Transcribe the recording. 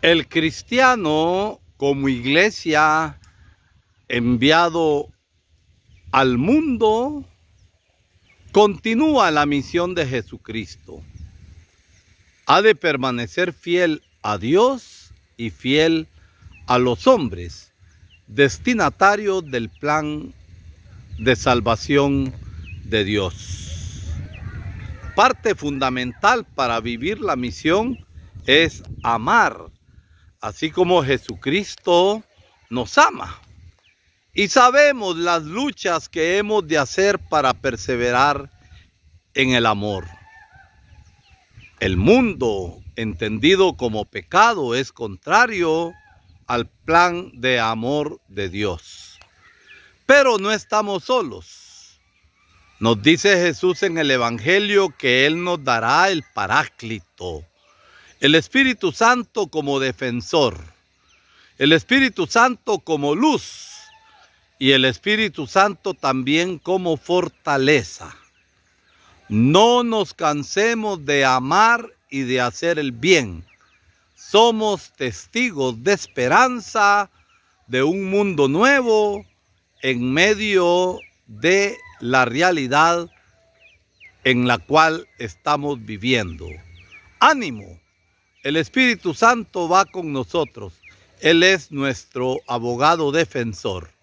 El cristiano como iglesia enviado al mundo continúa la misión de Jesucristo. Ha de permanecer fiel a Dios y fiel a los hombres, destinatarios del plan de salvación de Dios. Parte fundamental para vivir la misión es amar así como Jesucristo nos ama. Y sabemos las luchas que hemos de hacer para perseverar en el amor. El mundo, entendido como pecado, es contrario al plan de amor de Dios. Pero no estamos solos. Nos dice Jesús en el Evangelio que Él nos dará el paráclito el Espíritu Santo como defensor. El Espíritu Santo como luz. Y el Espíritu Santo también como fortaleza. No nos cansemos de amar y de hacer el bien. Somos testigos de esperanza de un mundo nuevo en medio de la realidad en la cual estamos viviendo. Ánimo, el Espíritu Santo va con nosotros. Él es nuestro abogado defensor.